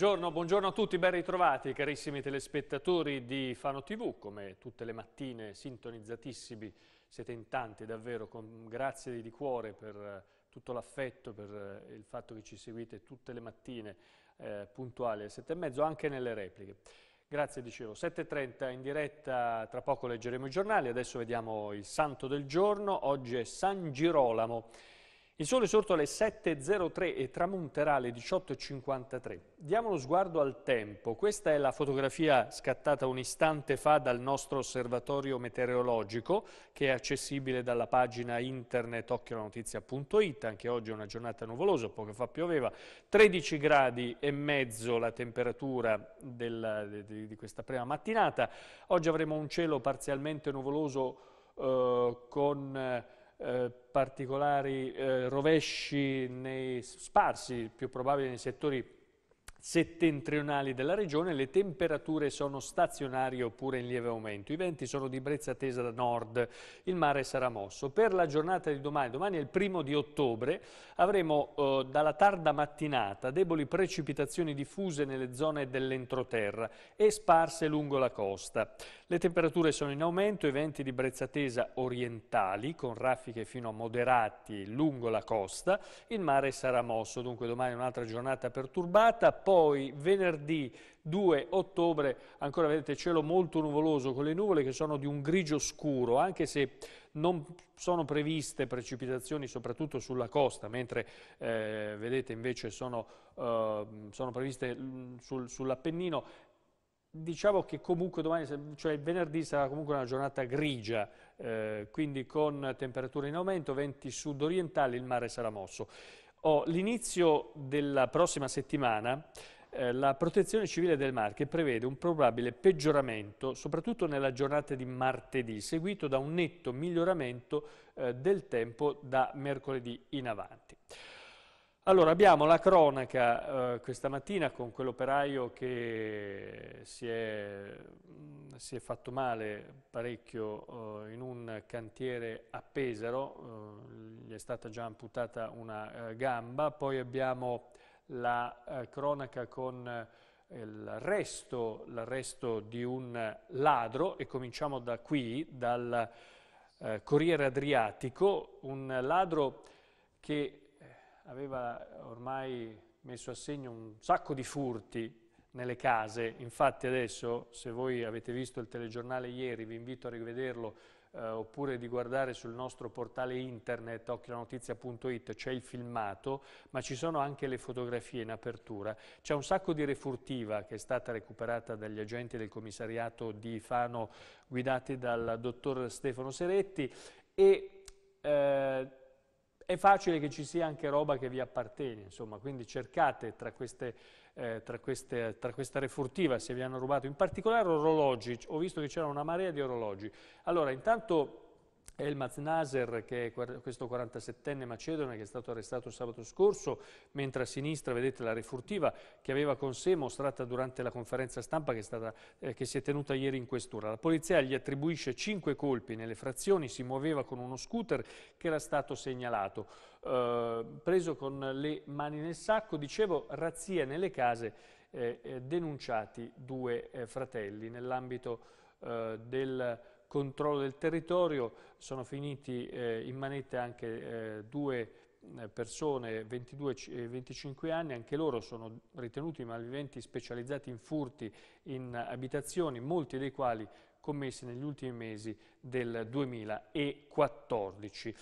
Buongiorno, buongiorno, a tutti, ben ritrovati carissimi telespettatori di Fano TV, come tutte le mattine sintonizzatissimi, siete in tanti davvero, con grazie di cuore per eh, tutto l'affetto, per eh, il fatto che ci seguite tutte le mattine eh, puntuali alle sette e mezzo, anche nelle repliche. Grazie, dicevo. 7.30 in diretta, tra poco leggeremo i giornali, adesso vediamo il santo del giorno, oggi è San Girolamo. Il sole è sorto alle 7.03 e tramonterà alle 18.53. Diamo lo sguardo al tempo. Questa è la fotografia scattata un istante fa dal nostro osservatorio meteorologico che è accessibile dalla pagina internet occhionotizia.it. Anche oggi è una giornata nuvolosa, poco fa pioveva. 13 gradi e mezzo la temperatura della, di, di questa prima mattinata. Oggi avremo un cielo parzialmente nuvoloso eh, con... Eh, eh, particolari eh, rovesci nei, sparsi, più probabili nei settori settentrionali della regione le temperature sono stazionarie oppure in lieve aumento. I venti sono di brezza tesa da nord, il mare sarà mosso. Per la giornata di domani, domani è il primo di ottobre, avremo eh, dalla tarda mattinata deboli precipitazioni diffuse nelle zone dell'entroterra e sparse lungo la costa. Le temperature sono in aumento, i venti di brezza tesa orientali con raffiche fino a moderati lungo la costa, il mare sarà mosso, dunque domani è un'altra giornata perturbata, poi venerdì 2 ottobre ancora vedete cielo molto nuvoloso con le nuvole che sono di un grigio scuro, anche se non sono previste precipitazioni soprattutto sulla costa, mentre eh, vedete invece sono, eh, sono previste mm, sul, sull'Appennino. Diciamo che comunque domani, cioè venerdì sarà comunque una giornata grigia, eh, quindi con temperature in aumento, venti sudorientali, il mare sarà mosso. Oh, L'inizio della prossima settimana eh, la protezione civile del Marche prevede un probabile peggioramento, soprattutto nella giornata di martedì, seguito da un netto miglioramento eh, del tempo da mercoledì in avanti. Allora, abbiamo la cronaca eh, questa mattina con quell'operaio che si è, mm, si è, fatto male parecchio eh, in un cantiere a Pesaro, eh, gli è stata già amputata una eh, gamba, poi abbiamo la eh, cronaca con eh, l'arresto di un ladro e cominciamo da qui, dal Corriere Adriatico, un ladro che aveva ormai messo a segno un sacco di furti nelle case, infatti adesso se voi avete visto il telegiornale ieri vi invito a rivederlo eh, oppure di guardare sul nostro portale internet occhialanotizia.it c'è il filmato ma ci sono anche le fotografie in apertura c'è un sacco di refurtiva che è stata recuperata dagli agenti del commissariato di Fano guidati dal dottor Stefano Seretti e eh, è facile che ci sia anche roba che vi appartiene, insomma, quindi cercate tra, queste, eh, tra, queste, tra questa refurtiva se vi hanno rubato, in particolare orologi, ho visto che c'era una marea di orologi. Allora, intanto Elmaz Naser, che è questo 47enne macedone che è stato arrestato sabato scorso, mentre a sinistra vedete la refurtiva che aveva con sé mostrata durante la conferenza stampa che, stata, eh, che si è tenuta ieri in questura. La polizia gli attribuisce cinque colpi nelle frazioni, si muoveva con uno scooter che era stato segnalato. Eh, preso con le mani nel sacco, dicevo, razzia nelle case, eh, eh denunciati due eh, fratelli nell'ambito eh, del controllo del territorio, sono finiti eh, in manette anche eh, due eh, persone 22 e 25 anni, anche loro sono ritenuti malviventi specializzati in furti in abitazioni, molti dei quali commessi negli ultimi mesi del 2014.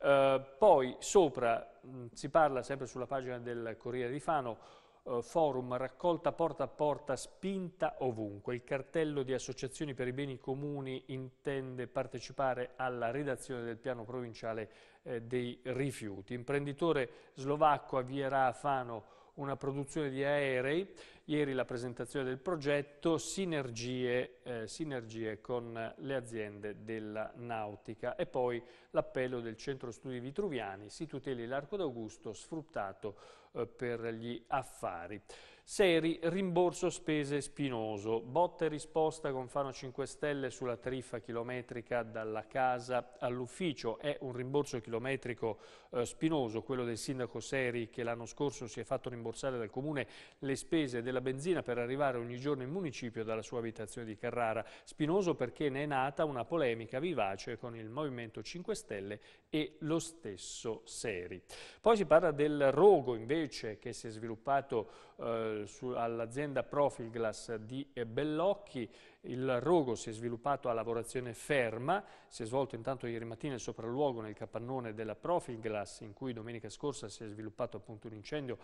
Eh, poi sopra mh, si parla sempre sulla pagina del Corriere di Fano eh, forum raccolta porta a porta spinta ovunque. Il cartello di associazioni per i beni comuni intende partecipare alla redazione del piano provinciale eh, dei rifiuti. Imprenditore slovacco avvierà a Fano una produzione di aerei ieri la presentazione del progetto sinergie, eh, sinergie con le aziende della nautica e poi l'appello del Centro Studi Vitruviani si tuteli l'Arco d'Augusto sfruttato eh, per gli affari. Seri, rimborso spese spinoso, botte risposta con Fano 5 Stelle sulla tariffa chilometrica dalla casa all'ufficio, è un rimborso chilometrico eh, spinoso quello del sindaco Seri che l'anno scorso si è fatto rimborsare dal comune le spese della della benzina per arrivare ogni giorno in municipio dalla sua abitazione di Carrara. Spinoso perché ne è nata una polemica vivace con il Movimento 5 Stelle e lo stesso Seri. Poi si parla del rogo invece che si è sviluppato eh, all'azienda Profilglass di eh, Bellocchi. Il rogo si è sviluppato a lavorazione ferma, si è svolto intanto ieri mattina il sopralluogo nel capannone della Profilglass in cui domenica scorsa si è sviluppato appunto un incendio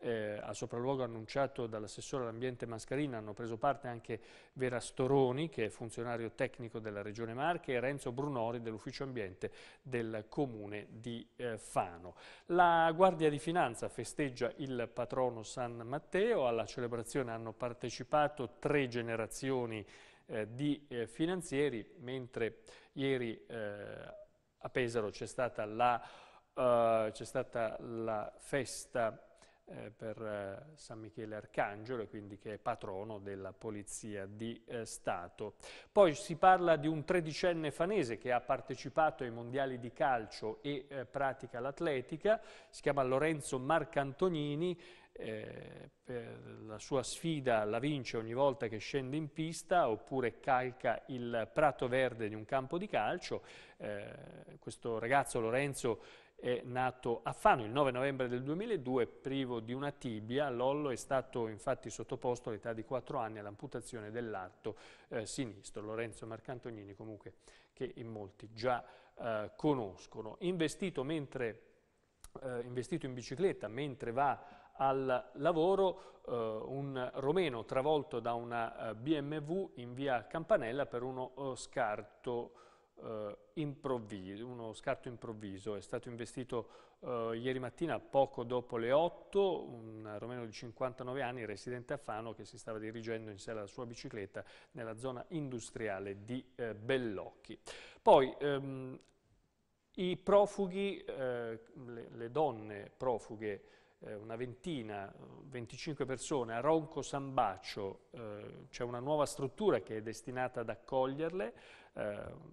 eh, a sopralluogo annunciato dalla l'assessore all'ambiente Mascarina hanno preso parte anche Vera Storoni, che è funzionario tecnico della Regione Marche, e Renzo Brunori dell'Ufficio Ambiente del Comune di eh, Fano. La Guardia di Finanza festeggia il patrono San Matteo, alla celebrazione hanno partecipato tre generazioni eh, di eh, finanzieri, mentre ieri eh, a Pesaro c'è stata, eh, stata la festa eh, per eh, San Michele Arcangelo quindi che è patrono della Polizia di eh, Stato. Poi si parla di un tredicenne fanese che ha partecipato ai mondiali di calcio e eh, pratica l'atletica, si chiama Lorenzo Marcantonini, eh, la sua sfida la vince ogni volta che scende in pista oppure calca il prato verde di un campo di calcio. Eh, questo ragazzo Lorenzo è nato a Fano il 9 novembre del 2002, privo di una tibia. Lollo è stato infatti sottoposto all'età di 4 anni all'amputazione dell'arto eh, sinistro. Lorenzo Marcantonini comunque che in molti già eh, conoscono. Investito, mentre, eh, investito in bicicletta mentre va al lavoro eh, un romeno travolto da una eh, BMW in via Campanella per uno eh, scarto eh, improvviso, uno scatto improvviso, è stato investito eh, ieri mattina poco dopo le 8, un romeno di 59 anni residente a Fano che si stava dirigendo in sé la sua bicicletta nella zona industriale di eh, Bellocchi. Poi ehm, i profughi, eh, le, le donne profughe, eh, una ventina, 25 persone, a Ronco San Baccio eh, c'è una nuova struttura che è destinata ad accoglierle, Ehm,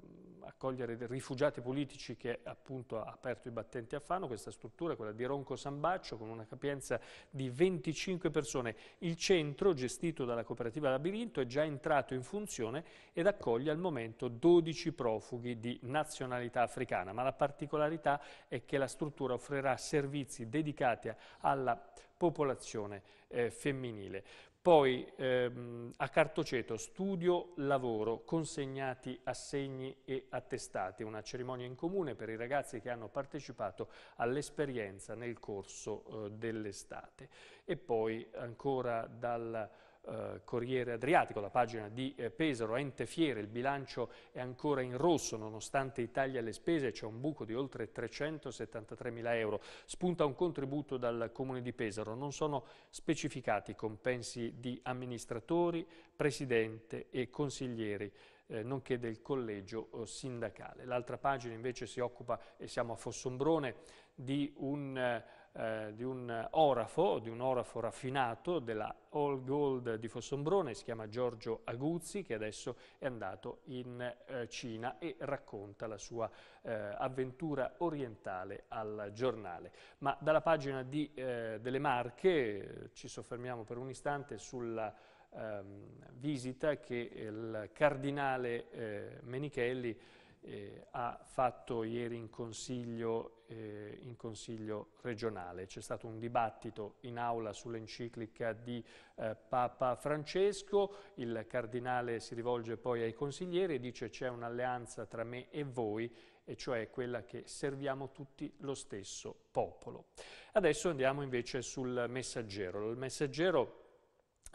accogliere rifugiati politici che appunto ha aperto i battenti a Fano, questa struttura, è quella di Ronco Sambaccio, con una capienza di 25 persone. Il centro, gestito dalla cooperativa Labirinto, è già entrato in funzione ed accoglie al momento 12 profughi di nazionalità africana, ma la particolarità è che la struttura offrirà servizi dedicati alla popolazione eh, femminile. Poi ehm, a Cartoceto, studio, lavoro, consegnati assegni e attestati, una cerimonia in comune per i ragazzi che hanno partecipato all'esperienza nel corso eh, dell'estate. E poi ancora dal eh, Corriere Adriatico, la pagina di eh, Pesaro, ente fiere, il bilancio è ancora in rosso nonostante i tagli alle spese, c'è un buco di oltre 373 mila euro, spunta un contributo dal Comune di Pesaro, non sono specificati compensi di amministratori, presidente e consiglieri. Eh, nonché del collegio eh, sindacale. L'altra pagina invece si occupa, e siamo a Fossombrone, di un eh, eh, di un orafo, di un orafo raffinato della All Gold di Fossombrone, si chiama Giorgio Aguzzi, che adesso è andato in eh, Cina e racconta la sua eh, avventura orientale al giornale. Ma dalla pagina di, eh, delle Marche ci soffermiamo per un istante sulla ehm, visita che il cardinale eh, Menichelli eh, ha fatto ieri in consiglio eh, in Consiglio regionale. C'è stato un dibattito in aula sull'enciclica di eh, Papa Francesco, il cardinale si rivolge poi ai consiglieri e dice c'è un'alleanza tra me e voi e cioè quella che serviamo tutti lo stesso popolo. Adesso andiamo invece sul messaggero. Il messaggero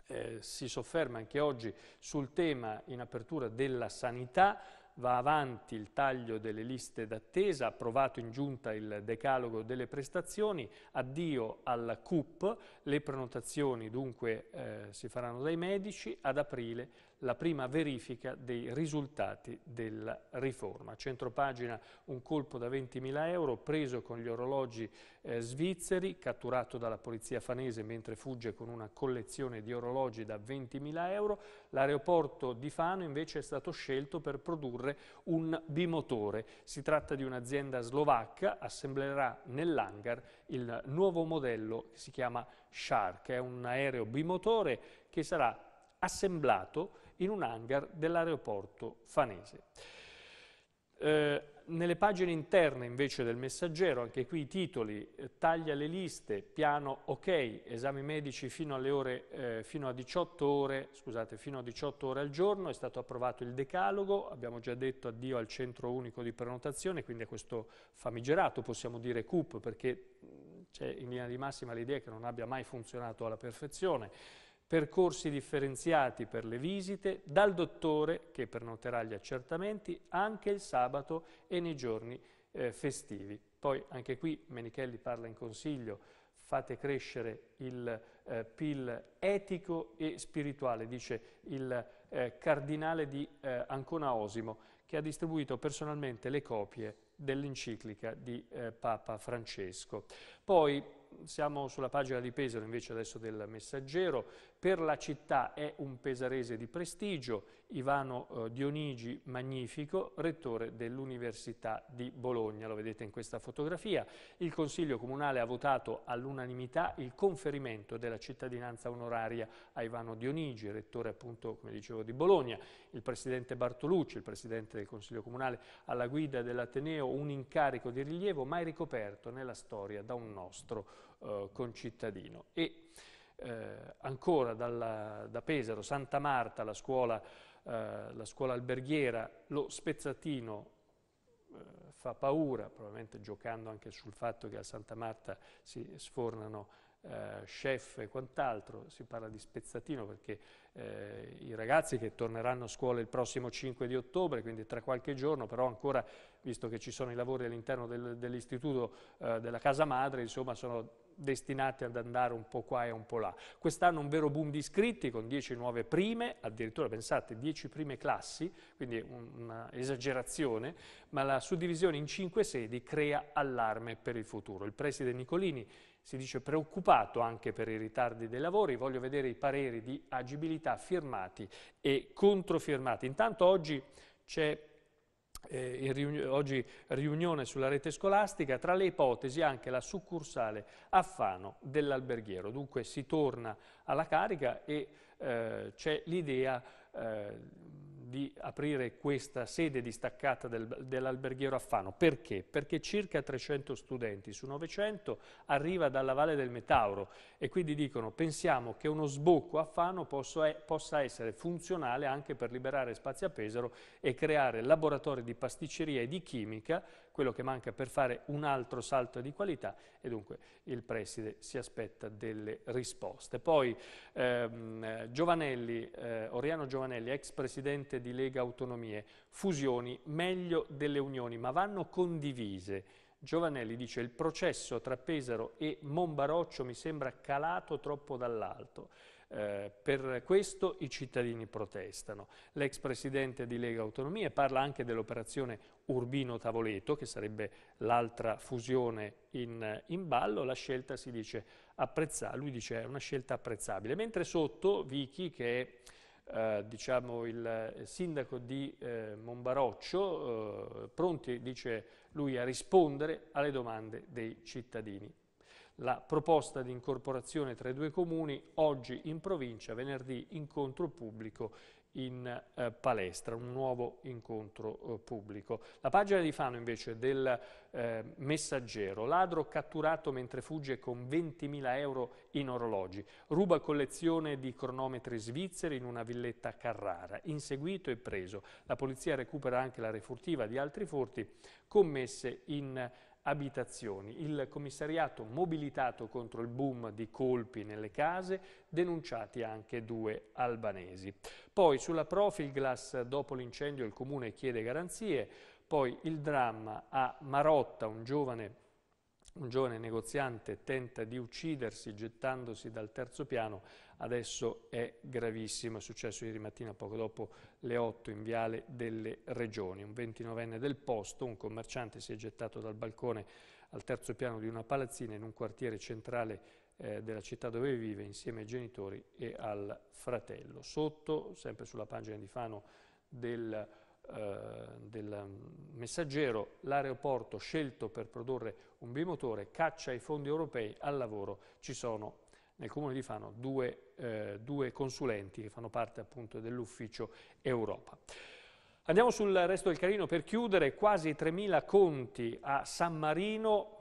eh, si sofferma anche oggi sul tema in apertura della sanità, va avanti il taglio delle liste d'attesa, approvato in giunta il decalogo delle prestazioni, addio al CUP, le prenotazioni dunque eh, si faranno dai medici, ad aprile la prima verifica dei risultati della riforma. Centropagina un colpo da 20.000 euro preso con gli orologi eh, svizzeri, catturato dalla polizia fanese mentre fugge con una collezione di orologi da 20.000 euro. L'aeroporto di Fano invece è stato scelto per produrre un bimotore. Si tratta di un'azienda slovacca, assemblerà nell'hangar il nuovo modello che si chiama Shark. È un aereo bimotore che sarà assemblato in un hangar dell'aeroporto fanese. Eh, nelle pagine interne invece del messaggero, anche qui i titoli, eh, taglia le liste, piano ok, esami medici fino, ore, eh, fino, a 18 ore, scusate, fino a 18 ore al giorno, è stato approvato il decalogo, abbiamo già detto addio al centro unico di prenotazione, quindi a questo famigerato, possiamo dire CUP, perché mm, c'è in linea di massima l'idea che non abbia mai funzionato alla perfezione, percorsi differenziati per le visite dal dottore che prenoterà gli accertamenti anche il sabato e nei giorni eh, festivi. Poi anche qui Menichelli parla in consiglio, fate crescere il eh, PIL etico e spirituale, dice il eh, cardinale di eh, Ancona Osimo, che ha distribuito personalmente le copie dell'enciclica di eh, Papa Francesco. Poi siamo sulla pagina di Pesaro invece adesso del messaggero, per la città è un pesarese di prestigio, Ivano eh, Dionigi Magnifico, rettore dell'Università di Bologna, lo vedete in questa fotografia. Il Consiglio Comunale ha votato all'unanimità il conferimento della cittadinanza onoraria a Ivano Dionigi, rettore appunto, come dicevo, di Bologna. Il Presidente Bartolucci, il Presidente del Consiglio Comunale, alla guida dell'Ateneo, un incarico di rilievo mai ricoperto nella storia da un nostro eh, concittadino. E eh, ancora dalla, da Pesaro, Santa Marta, la scuola, eh, la scuola alberghiera, lo spezzatino eh, fa paura, probabilmente giocando anche sul fatto che a Santa Marta si sfornano eh, chef e quant'altro, si parla di spezzatino perché eh, i ragazzi che torneranno a scuola il prossimo 5 di ottobre, quindi tra qualche giorno, però ancora, visto che ci sono i lavori all'interno del, dell'istituto eh, della casa madre, insomma sono destinate ad andare un po' qua e un po' là. Quest'anno un vero boom di iscritti con 10 nuove prime, addirittura pensate 10 prime classi, quindi un'esagerazione, ma la suddivisione in 5 sedi crea allarme per il futuro. Il preside Nicolini si dice preoccupato anche per i ritardi dei lavori, voglio vedere i pareri di agibilità firmati e controfirmati. Intanto oggi c'è eh, riuni oggi riunione sulla rete scolastica, tra le ipotesi anche la succursale a Fano dell'alberghiero. Dunque si torna alla carica e eh, c'è l'idea eh, di aprire questa sede distaccata del, dell'alberghiero Affano. Perché? Perché circa 300 studenti su 900 arriva dalla Valle del Metauro e quindi dicono pensiamo che uno sbocco a Fano possa, possa essere funzionale anche per liberare spazi a Pesaro e creare laboratori di pasticceria e di chimica quello che manca per fare un altro salto di qualità e dunque il preside si aspetta delle risposte. Poi ehm, Giovanelli, eh, Oriano Giovanelli, ex presidente di Lega Autonomie, fusioni meglio delle unioni ma vanno condivise. Giovanelli dice il processo tra Pesaro e Monbaroccio mi sembra calato troppo dall'alto. Eh, per questo i cittadini protestano. L'ex presidente di Lega Autonomie parla anche dell'operazione Urbino Tavoleto, che sarebbe l'altra fusione in, in, ballo. La scelta si dice apprezzabile, lui dice è una scelta apprezzabile. Mentre sotto Vichy, che è Uh, diciamo il eh, sindaco di eh, Monbaroccio, uh, pronti, dice lui, a rispondere alle domande dei cittadini la proposta di incorporazione tra i due comuni oggi in provincia, venerdì incontro pubblico in eh, palestra, un nuovo incontro eh, pubblico. La pagina di Fano invece del eh, messaggero, ladro catturato mentre fugge con 20.000 euro in orologi, ruba collezione di cronometri svizzeri in una villetta a Carrara, inseguito e preso. La polizia recupera anche la refurtiva di altri furti commesse in abitazioni, il commissariato mobilitato contro il boom di colpi nelle case, denunciati anche due albanesi. Poi sulla Profilglass dopo l'incendio il comune chiede garanzie, poi il dramma a Marotta, un giovane un giovane negoziante tenta di uccidersi gettandosi dal terzo piano, adesso è gravissimo, è successo ieri mattina poco dopo le 8 in Viale delle Regioni. Un 29enne del posto, un commerciante, si è gettato dal balcone al terzo piano di una palazzina in un quartiere centrale eh, della città dove vive insieme ai genitori e al fratello. Sotto, sempre sulla pagina di Fano del eh, del messaggero, l'aeroporto scelto per produrre un bimotore caccia i fondi europei al lavoro. Ci sono nel comune di Fano due, eh, due consulenti che fanno parte appunto dell'ufficio Europa. Andiamo sul resto del carino per chiudere, quasi 3.000 conti a San Marino,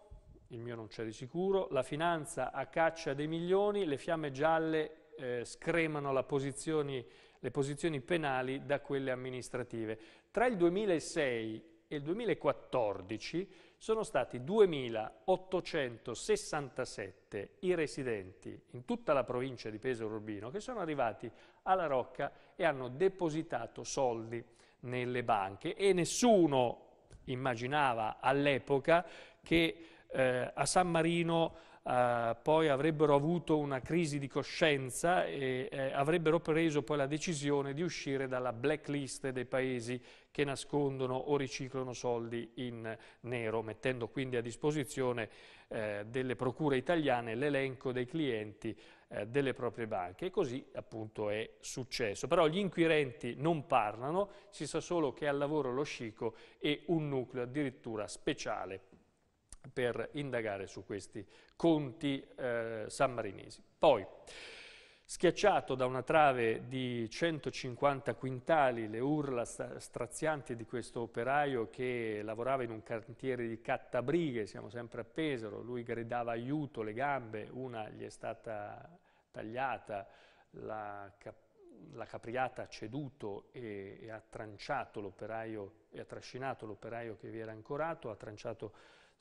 il mio non c'è di sicuro, la finanza a caccia dei milioni, le fiamme gialle eh, scremano la posizione le posizioni penali da quelle amministrative. Tra il 2006 e il 2014 sono stati 2.867 i residenti in tutta la provincia di Pesaro Urbino che sono arrivati alla Rocca e hanno depositato soldi nelle banche e nessuno immaginava all'epoca che eh, a San Marino eh, poi avrebbero avuto una crisi di coscienza e eh, avrebbero preso poi la decisione di uscire dalla blacklist dei paesi che nascondono o riciclano soldi in nero, mettendo quindi a disposizione eh, delle procure italiane l'elenco dei clienti eh, delle proprie banche e così appunto è successo. Però gli inquirenti non parlano, si sa solo che al lavoro lo Scico è un nucleo addirittura speciale per indagare su questi conti eh, sammarinesi. Poi, Schiacciato da una trave di 150 quintali, le urla strazianti di questo operaio che lavorava in un cantiere di cattabrighe, siamo sempre a Pesaro, lui gridava aiuto, le gambe, una gli è stata tagliata, la, cap la capriata ha ceduto e, e ha tranciato l'operaio, e ha trascinato l'operaio che vi era ancorato, ha tranciato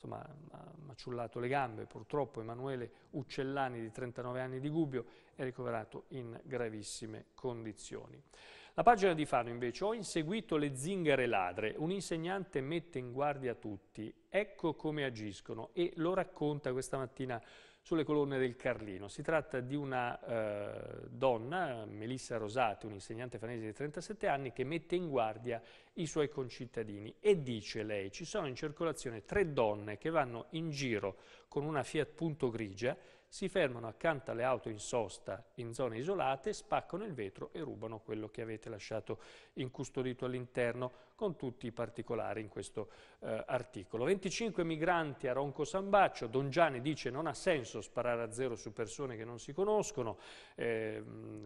insomma, ha maciullato le gambe. Purtroppo Emanuele Uccellani, di 39 anni di Gubbio, è ricoverato in gravissime condizioni. La pagina di Fano invece, ho inseguito le zingare ladre, un insegnante mette in guardia tutti, ecco come agiscono e lo racconta questa mattina sulle colonne del Carlino. Si tratta di una eh, donna, Melissa Rosati, un'insegnante fanese di 37 anni, che mette in guardia i suoi concittadini e dice lei ci sono in circolazione tre donne che vanno in giro con una Fiat Punto Grigia si fermano accanto alle auto in sosta in zone isolate, spaccano il vetro e rubano quello che avete lasciato incustodito all'interno, con tutti i particolari in questo eh, articolo. 25 migranti a Ronco Sambaccio, Don Gianni dice non ha senso sparare a zero su persone che non si conoscono, eh,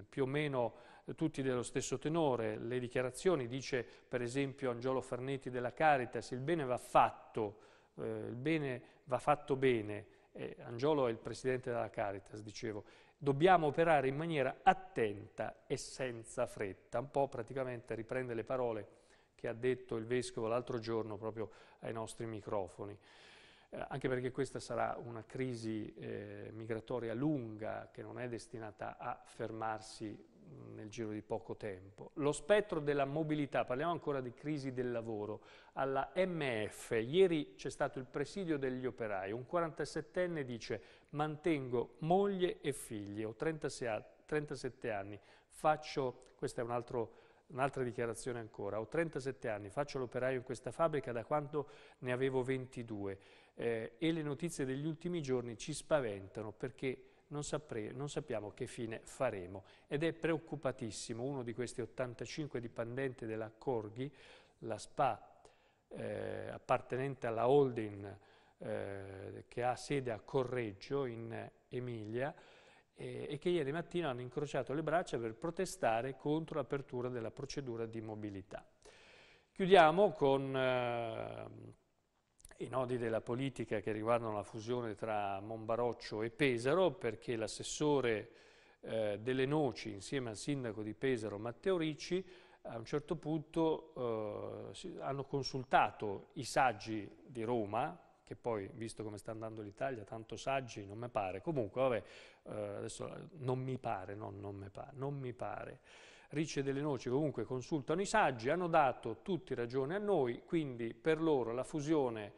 più o meno tutti dello stesso tenore, le dichiarazioni dice per esempio Angiolo Farnetti della Caritas, il bene va fatto, eh, il bene va fatto bene, eh, Angiolo è il presidente della Caritas, dicevo, dobbiamo operare in maniera attenta e senza fretta, un po' praticamente riprende le parole che ha detto il Vescovo l'altro giorno proprio ai nostri microfoni. Eh, anche perché questa sarà una crisi eh, migratoria lunga che non è destinata a fermarsi nel giro di poco tempo. Lo spettro della mobilità, parliamo ancora di crisi del lavoro, alla MF, ieri c'è stato il presidio degli operai, un 47enne dice mantengo moglie e figli, ho 36, 37 anni, faccio, questa è un altro un'altra dichiarazione ancora, ho 37 anni, faccio l'operaio in questa fabbrica da quando ne avevo 22 eh, e le notizie degli ultimi giorni ci spaventano perché non, sapre, non, sappiamo che fine faremo ed è preoccupatissimo. Uno di questi 85 dipendenti della Corgi, la SPA eh, appartenente alla holding eh, che ha sede a Correggio in Emilia, eh, e che ieri mattina hanno incrociato le braccia per protestare contro l'apertura della procedura di mobilità. Chiudiamo con eh, i nodi della politica che riguardano la fusione tra Monbaroccio e Pesaro, perché l'assessore eh, delle noci insieme al sindaco di Pesaro Matteo Ricci a un certo punto eh, hanno consultato i saggi di Roma, che poi, visto come sta andando l'Italia, tanto saggi non mi pare. Comunque, vabbè, eh, adesso non mi pare, no, non mi pare, non mi pare. Ricci e delle Noci comunque consultano i saggi, hanno dato tutti ragione a noi, quindi per loro la fusione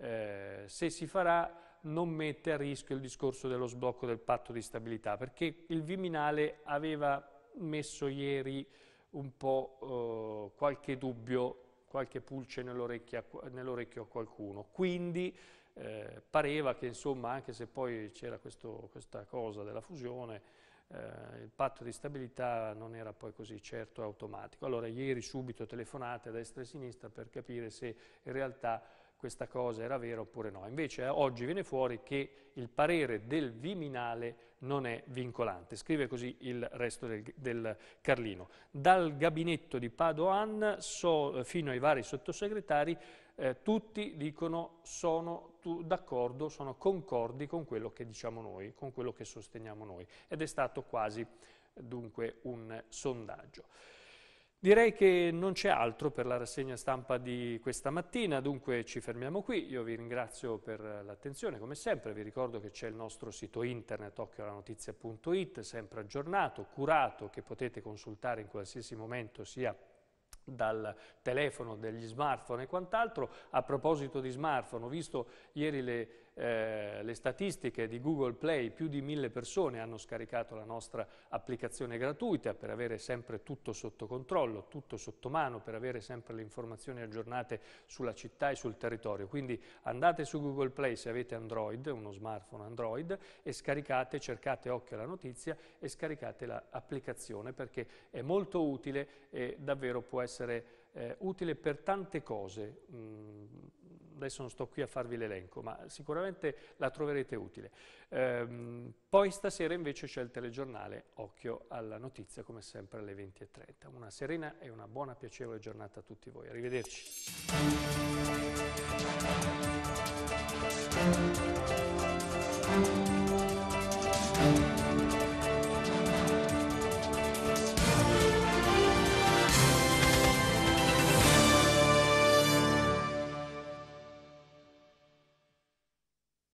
eh, se si farà non mette a rischio il discorso dello sblocco del patto di stabilità, perché il Viminale aveva messo ieri un po' eh, qualche dubbio, qualche pulce nell'orecchio nell a qualcuno. Quindi eh, pareva che insomma, anche se poi c'era questa cosa della fusione, eh, il patto di stabilità non era poi così certo e automatico. Allora ieri subito telefonate a destra e a sinistra per capire se in realtà questa cosa era vera oppure no. Invece eh, oggi viene fuori che il parere del Viminale non è vincolante. Scrive così il resto del, del Carlino. Dal gabinetto di Padoan so, eh, fino ai vari sottosegretari eh, tutti dicono sono d'accordo, sono concordi con quello che diciamo noi, con quello che sosteniamo noi. Ed è stato quasi dunque un sondaggio. Direi che non c'è altro per la rassegna stampa di questa mattina, dunque ci fermiamo qui. Io vi ringrazio per l'attenzione, come sempre vi ricordo che c'è il nostro sito internet occhioalanotizia.it, sempre aggiornato, curato, che potete consultare in qualsiasi momento sia dal telefono, degli smartphone e quant'altro. A proposito di smartphone, ho visto ieri le eh, le statistiche di Google Play, più di mille persone hanno scaricato la nostra applicazione gratuita per avere sempre tutto sotto controllo, tutto sotto mano, per avere sempre le informazioni aggiornate sulla città e sul territorio. Quindi andate su Google Play se avete Android, uno smartphone Android, e scaricate, cercate occhio alla notizia e scaricate l'applicazione perché è molto utile e davvero può essere eh, utile per tante cose. Mm, adesso non sto qui a farvi l'elenco, ma sicuramente la troverete utile. Ehm, poi stasera invece c'è il telegiornale, occhio alla notizia come sempre alle 20.30. Una serena e una buona piacevole giornata a tutti voi. Arrivederci.